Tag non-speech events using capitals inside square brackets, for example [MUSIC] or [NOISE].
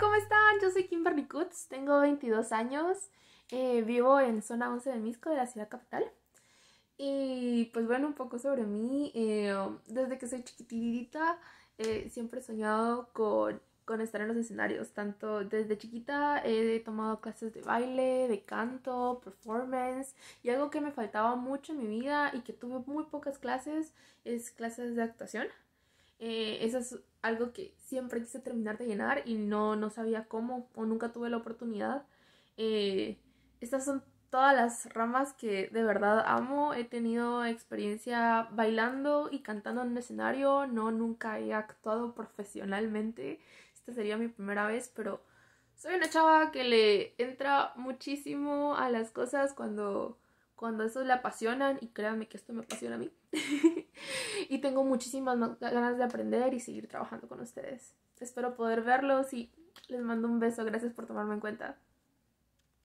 ¿cómo están? Yo soy Kimberly Kutz, tengo 22 años, eh, vivo en zona 11 de Misco, de la ciudad capital. Y pues bueno, un poco sobre mí. Eh, desde que soy chiquitita eh, siempre he soñado con, con, estar en los escenarios. Tanto desde chiquita he tomado clases de baile, de canto, performance. Y algo que me faltaba mucho en mi vida y que tuve muy pocas clases es clases de actuación. Eh, eso es algo que siempre quise terminar de llenar y no, no sabía cómo o nunca tuve la oportunidad. Eh, estas son todas las ramas que de verdad amo. He tenido experiencia bailando y cantando en un escenario. No, nunca he actuado profesionalmente. Esta sería mi primera vez, pero soy una chava que le entra muchísimo a las cosas cuando cuando eso le apasionan, y créanme que esto me apasiona a mí, [LAUGHS] y tengo muchísimas ganas de aprender y seguir trabajando con ustedes. Espero poder verlos y les mando un beso, gracias por tomarme en cuenta.